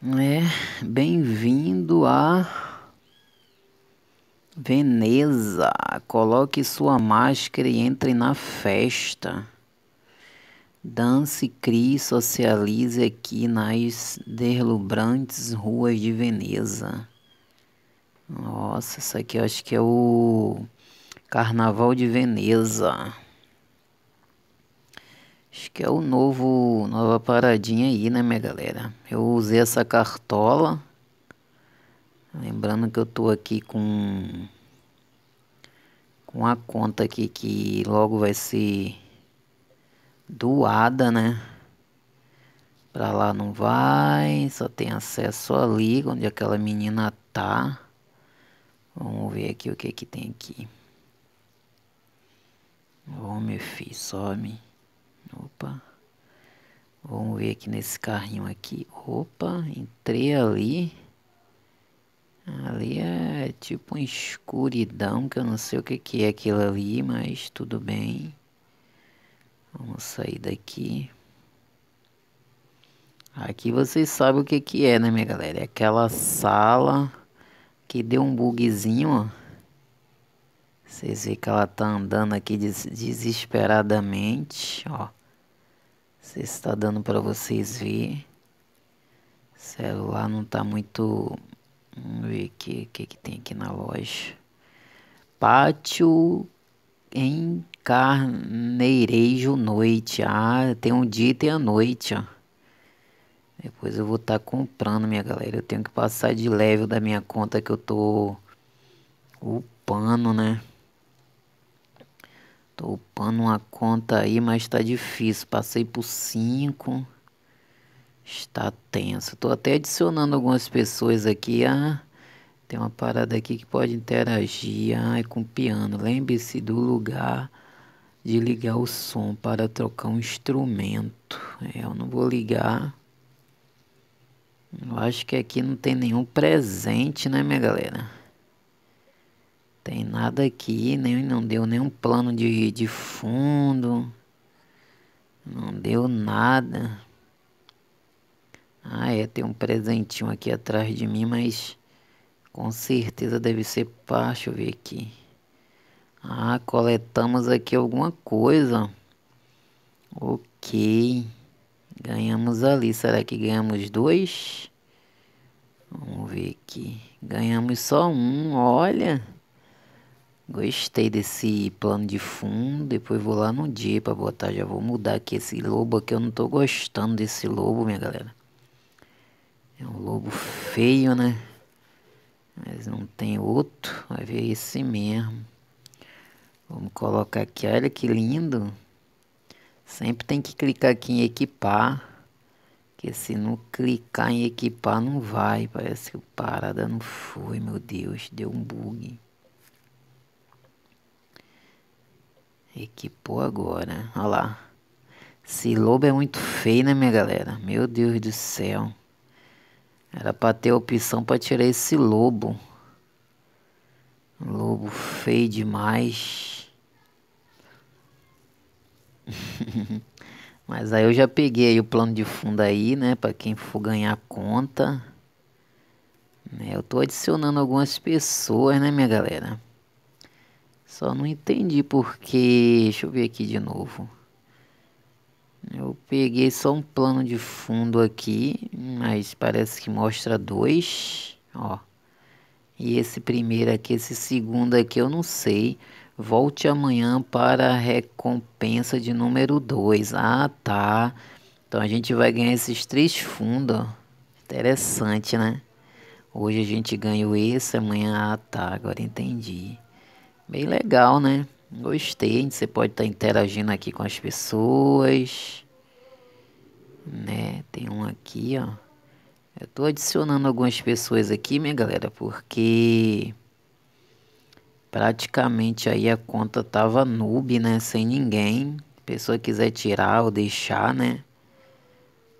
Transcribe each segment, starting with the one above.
É, bem-vindo a Veneza. Coloque sua máscara e entre na festa. Dance, crie, socialize aqui nas deslumbrantes ruas de Veneza. Nossa, isso aqui eu acho que é o Carnaval de Veneza. Acho que é o novo, nova paradinha aí, né, minha galera? Eu usei essa cartola. Lembrando que eu tô aqui com com a conta aqui que logo vai ser doada, né? Pra lá não vai, só tem acesso ali onde aquela menina tá. Vamos ver aqui o que que tem aqui. Ô, oh, meu filho, some. Opa. Vamos ver aqui nesse carrinho aqui. Opa, entrei ali. Ali é tipo uma escuridão, que eu não sei o que, que é aquilo ali, mas tudo bem. Vamos sair daqui. Aqui vocês sabem o que, que é, né, minha galera? É aquela sala que deu um bugzinho, ó. Vocês veem que ela tá andando aqui des desesperadamente, ó se está dando para vocês ver. O celular não está muito. Vamos ver o que, que, que tem aqui na loja. Pátio em Noite. Ah, tem um dia e tem a noite, ó. Depois eu vou estar tá comprando, minha galera. Eu tenho que passar de level da minha conta que eu tô upando, né? Tô upando uma conta aí, mas tá difícil. Passei por 5. Está tenso. Tô até adicionando algumas pessoas aqui. Ah, tem uma parada aqui que pode interagir. Ah, é com piano. Lembre-se do lugar de ligar o som para trocar um instrumento. É, eu não vou ligar. Eu acho que aqui não tem nenhum presente, né, minha galera? Tem nada aqui, nem, não deu nenhum plano de, de fundo. Não deu nada. Ah, é, tem um presentinho aqui atrás de mim, mas com certeza deve ser pá, deixa eu ver aqui. Ah, coletamos aqui alguma coisa. Ok. Ganhamos ali. Será que ganhamos dois? Vamos ver aqui. Ganhamos só um, olha. Gostei desse plano de fundo. Depois vou lá no dia para botar. Já vou mudar aqui esse lobo aqui. Eu não tô gostando desse lobo, minha galera. É um lobo feio, né? Mas não tem outro. Vai ver esse mesmo. Vamos colocar aqui. Olha que lindo. Sempre tem que clicar aqui em equipar. Porque se não clicar em equipar não vai. Parece que parada não foi, meu Deus. Deu um bug. Equipou agora. Olha lá. Esse lobo é muito feio, né, minha galera? Meu Deus do céu. Era pra ter opção pra tirar esse lobo. Lobo feio demais. Mas aí eu já peguei o plano de fundo aí, né? Pra quem for ganhar conta. Né, eu tô adicionando algumas pessoas, né, minha galera? Só não entendi porque... Deixa eu ver aqui de novo. Eu peguei só um plano de fundo aqui, mas parece que mostra dois, ó. E esse primeiro aqui, esse segundo aqui, eu não sei. Volte amanhã para a recompensa de número 2. Ah, tá. Então a gente vai ganhar esses três fundos, Interessante, né? Hoje a gente ganhou esse, amanhã... Ah, tá, agora entendi. Bem legal, né? Gostei, você pode estar tá interagindo aqui com as pessoas. Né? Tem um aqui, ó. Eu tô adicionando algumas pessoas aqui, minha galera, porque praticamente aí a conta tava noob, né? Sem ninguém. pessoa quiser tirar ou deixar, né?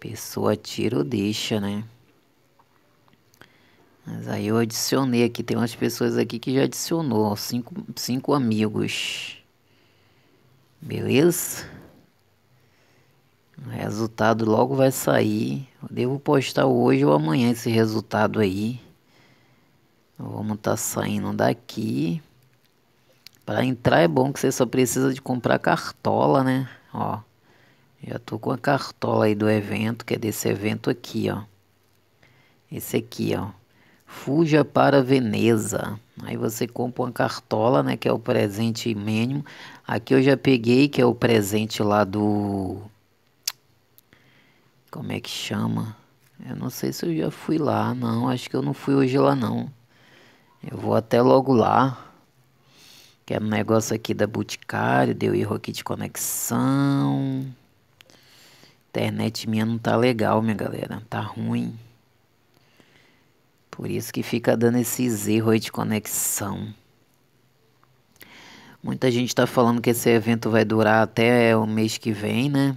pessoa tira ou deixa, né? Mas aí eu adicionei aqui, tem umas pessoas aqui que já adicionou, cinco, cinco amigos. Beleza? O resultado logo vai sair. Eu devo postar hoje ou amanhã esse resultado aí. Vamos estar tá saindo daqui. Para entrar é bom que você só precisa de comprar cartola, né? Ó, já tô com a cartola aí do evento, que é desse evento aqui, ó. Esse aqui, ó fuja para Veneza. Aí você compra uma cartola, né, que é o presente mínimo. Aqui eu já peguei, que é o presente lá do... Como é que chama? Eu não sei se eu já fui lá, não. Acho que eu não fui hoje lá, não. Eu vou até logo lá. Que é um negócio aqui da Boticário. Deu erro aqui de conexão. Internet minha não tá legal, minha galera. Tá ruim. Por isso que fica dando esses erros aí de conexão. Muita gente está falando que esse evento vai durar até o mês que vem, né?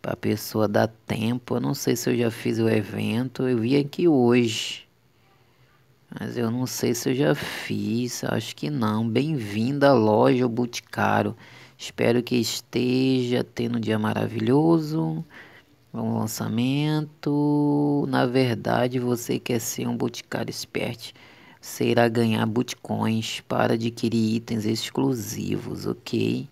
Pra pessoa dar tempo. Eu não sei se eu já fiz o evento. Eu vi aqui hoje. Mas eu não sei se eu já fiz. Acho que não. Bem-vinda à loja o Boticário. Espero que esteja tendo um dia maravilhoso um lançamento. Na verdade, você quer ser um boticário esperto. Você irá ganhar bitcoins para adquirir itens exclusivos, ok?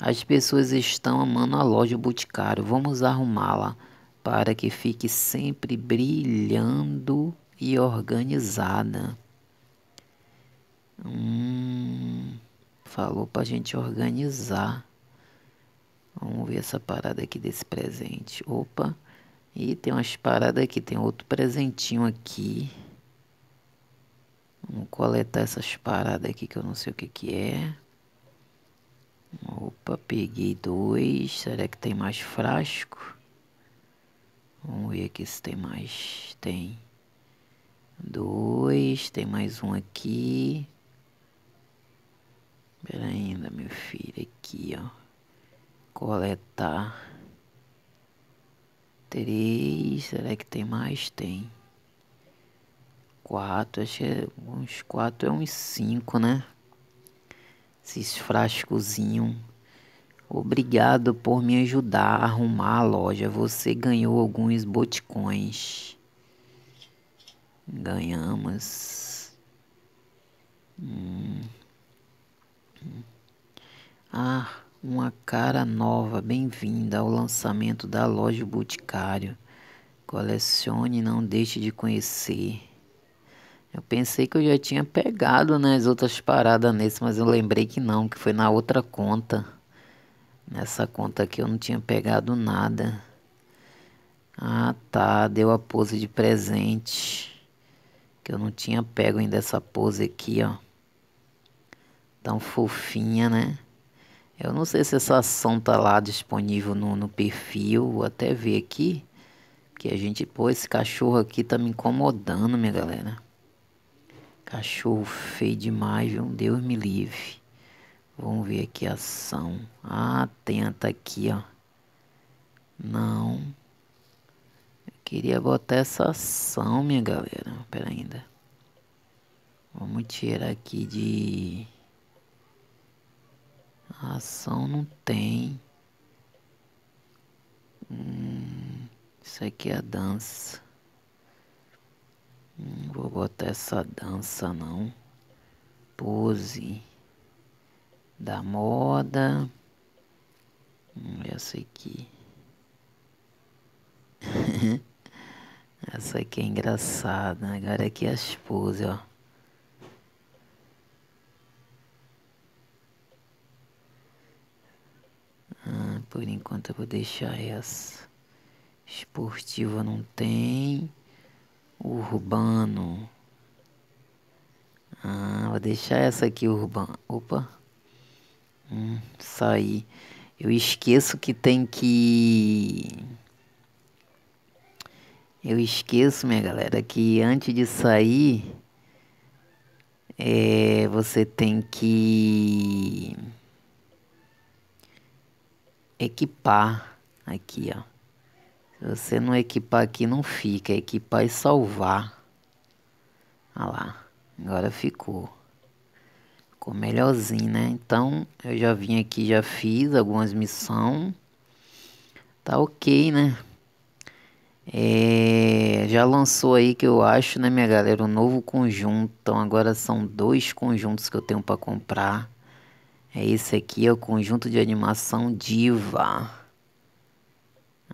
As pessoas estão amando a loja Boticário. Vamos arrumá-la para que fique sempre brilhando e organizada. Hum, falou para a gente organizar. Vamos ver essa parada aqui desse presente. Opa. E tem umas paradas aqui. Tem outro presentinho aqui. Vamos coletar essas paradas aqui que eu não sei o que que é. Opa, peguei dois. Será que tem mais frasco? Vamos ver aqui se tem mais. Tem dois. Tem mais um aqui. Pera ainda, meu filho. Aqui, ó coletar. Três, será que tem mais? Tem. Quatro, acho que é uns quatro é uns cinco, né? Esses frascozinhos. Obrigado por me ajudar a arrumar a loja. Você ganhou alguns boticões. Ganhamos. Hum. hum. Ah uma cara nova, bem-vinda ao lançamento da loja Boticário. Colecione, não deixe de conhecer. Eu pensei que eu já tinha pegado né, as outras paradas nesse, mas eu lembrei que não, que foi na outra conta. Nessa conta aqui eu não tinha pegado nada. Ah tá, deu a pose de presente. Que eu não tinha pego ainda essa pose aqui, ó. Tão fofinha, né? Eu não sei se essa ação tá lá disponível no, no perfil, vou até ver aqui. Que a gente, pô, esse cachorro aqui tá me incomodando, minha galera. Cachorro feio demais, viu? Deus me livre. Vamos ver aqui a ação. Ah, tenta tá aqui, ó. Não. Eu queria botar essa ação, minha galera. Pera ainda. Vamos tirar aqui de... A ação não tem. Hum, isso aqui é a dança. Hum, não vou botar essa dança não. Pose da moda. Hum, essa aqui. essa aqui é engraçada. Agora aqui é as poses, ó. Por enquanto eu vou deixar essa. Esportiva não tem. Urbano. Ah, vou deixar essa aqui, urbano. Opa. Hum, saí. Eu esqueço que tem que... Eu esqueço, minha galera, que antes de sair, é, você tem que equipar aqui, ó. Se você não equipar aqui, não fica. É equipar e salvar. Olha lá. Agora ficou. Ficou melhorzinho, né? Então, eu já vim aqui, já fiz algumas missões. Tá ok, né? É, já lançou aí que eu acho, né, minha galera, o um novo conjunto. Então agora são dois conjuntos que eu tenho para comprar. É esse aqui, é o conjunto de animação Diva.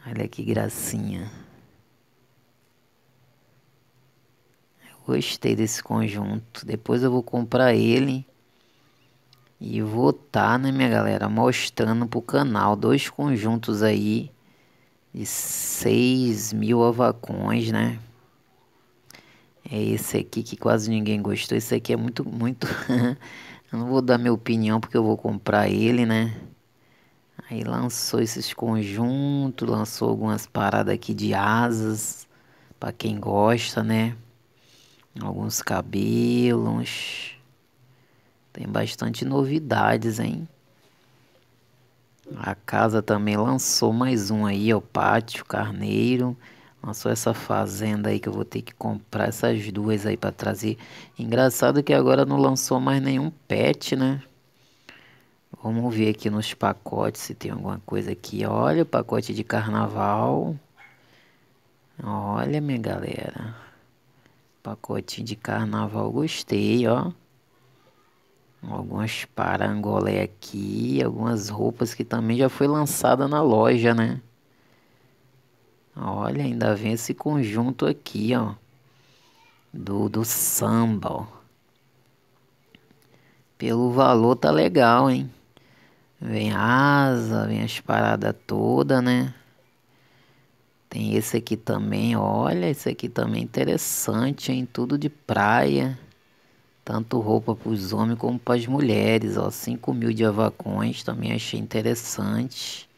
Olha que gracinha. gostei desse conjunto. Depois eu vou comprar ele. E vou tá, né, minha galera, mostrando pro canal dois conjuntos aí de 6 mil avacões, né? É esse aqui que quase ninguém gostou. Esse aqui é muito, muito... Eu não vou dar minha opinião porque eu vou comprar ele, né? Aí lançou esses conjuntos, lançou algumas paradas aqui de asas, para quem gosta, né? Alguns cabelos. Tem bastante novidades, hein? A casa também lançou mais um aí, o pátio carneiro só essa fazenda aí que eu vou ter que comprar essas duas aí para trazer. Engraçado que agora não lançou mais nenhum pet, né? Vamos ver aqui nos pacotes se tem alguma coisa aqui. Olha o pacote de carnaval. Olha, minha galera. pacote de carnaval, gostei, ó. Algumas parangolé aqui, algumas roupas que também já foi lançada na loja, né? Olha, ainda vem esse conjunto aqui, ó. Do, do samba, ó. Pelo valor tá legal, hein? Vem asa, vem as paradas todas, né? Tem esse aqui também, olha, esse aqui também é interessante, hein? Tudo de praia. Tanto roupa para os homens como para as mulheres, ó. 5 mil de avacões, também achei interessante.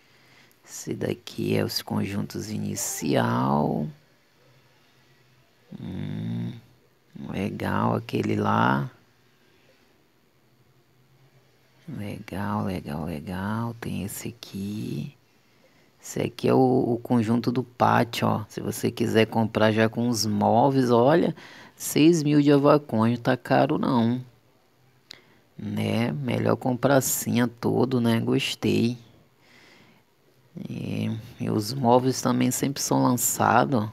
Esse daqui é os conjuntos inicial. Hum, legal aquele lá. Legal, legal, legal. Tem esse aqui. Esse aqui é o, o, conjunto do pátio, ó. Se você quiser comprar já com os móveis, olha, 6 mil de avacões, tá caro não. Né? Melhor comprar assim a todo, né? Gostei. E, e os móveis também sempre são lançados.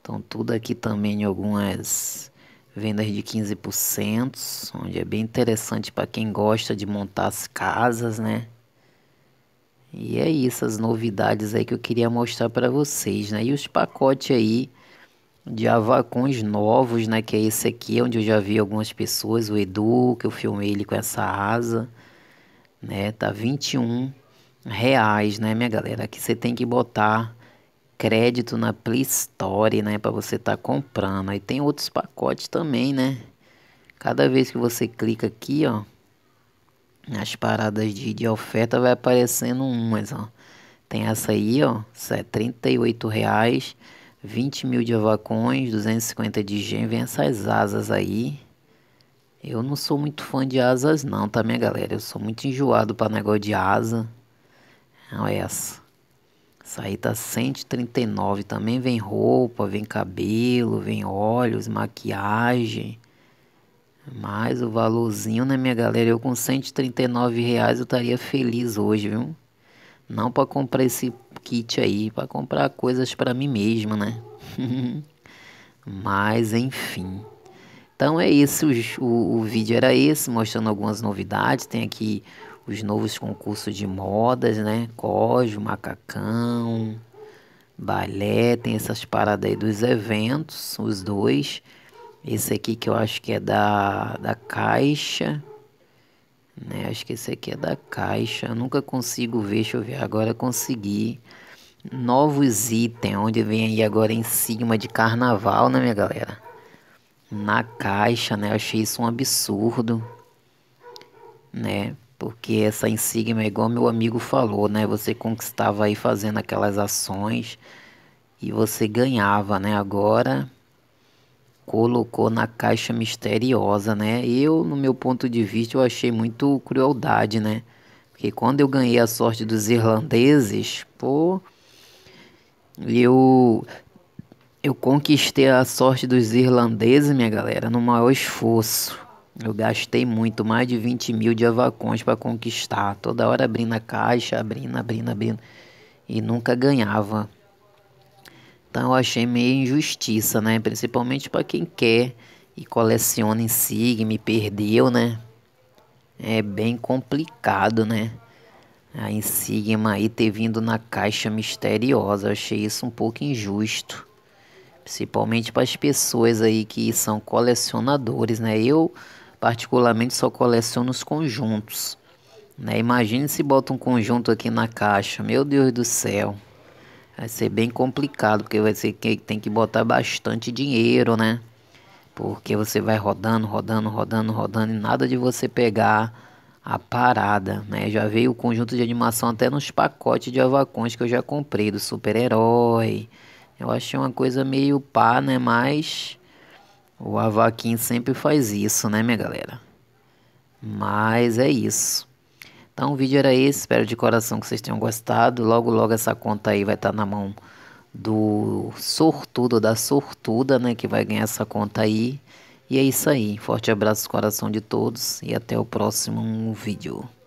Então tudo aqui também em algumas vendas de 15%, onde é bem interessante para quem gosta de montar as casas, né? E é isso, as novidades aí que eu queria mostrar para vocês, né? E os pacotes aí de avacões novos, né? Que é esse aqui, onde eu já vi algumas pessoas, o Edu, que eu filmei ele com essa asa, né? Tá 21 reais, né, minha galera? Aqui você tem que botar crédito na Play Store, né, para você estar tá comprando. Aí tem outros pacotes também, né? Cada vez que você clica aqui, ó, nas paradas de, de oferta vai aparecendo umas, ó. Tem essa aí, ó, é R$ reais, 20 mil de avacões, 250 de gem, vem essas asas aí. Eu não sou muito fã de asas não, tá minha galera? Eu sou muito enjoado para negócio de asa. Olha é essa. Isso aí tá 139. Também vem roupa, vem cabelo, vem olhos, maquiagem. Mas o valorzinho, né, minha galera? Eu com 139 reais eu estaria feliz hoje, viu? Não para comprar esse kit aí, para comprar coisas para mim mesmo, né? Mas enfim. Então é isso, o, o vídeo era esse, mostrando algumas novidades. Tem aqui os novos concursos de modas, né? Cosmo, macacão, balé, tem essas paradas aí dos eventos, os dois. Esse aqui que eu acho que é da, da Caixa, né? Acho que esse aqui é da Caixa. Eu nunca consigo ver, deixa eu ver, agora consegui. Novos itens, onde vem aí agora em cima de carnaval, né, minha galera? Na Caixa, né? Eu achei isso um absurdo, né? Porque essa insígnia, igual meu amigo falou, né? Você conquistava aí fazendo aquelas ações e você ganhava, né? Agora colocou na caixa misteriosa, né? Eu, no meu ponto de vista, eu achei muito crueldade, né? Porque quando eu ganhei a sorte dos irlandeses, pô, eu eu conquistei a sorte dos irlandeses, minha galera, no maior esforço. Eu gastei muito, mais de 20 mil de avacões para conquistar. Toda hora abrindo a caixa, abrindo, abrindo, abrindo. E nunca ganhava. Então eu achei meio injustiça, né? Principalmente para quem quer e coleciona em si, me perdeu, né? É bem complicado, né? A Insigma aí ter vindo na caixa misteriosa. Eu achei isso um pouco injusto. Principalmente para as pessoas aí que são colecionadores, né? Eu particularmente só coleciono os conjuntos. Né? Imagine se bota um conjunto aqui na caixa, meu Deus do céu. Vai ser bem complicado, porque vai ser que tem que botar bastante dinheiro, né? Porque você vai rodando, rodando, rodando, rodando, e nada de você pegar a parada, né? Já veio o conjunto de animação até nos pacotes de avacões que eu já comprei, do super-herói. Eu achei uma coisa meio pá, né? Mas o Avaquim sempre faz isso, né, minha galera? Mas é isso. Então o vídeo era esse, espero de coração que vocês tenham gostado. Logo, logo essa conta aí vai estar tá na mão do sortudo, da sortuda, né, que vai ganhar essa conta aí. E é isso aí. Forte abraço coração de todos e até o próximo vídeo.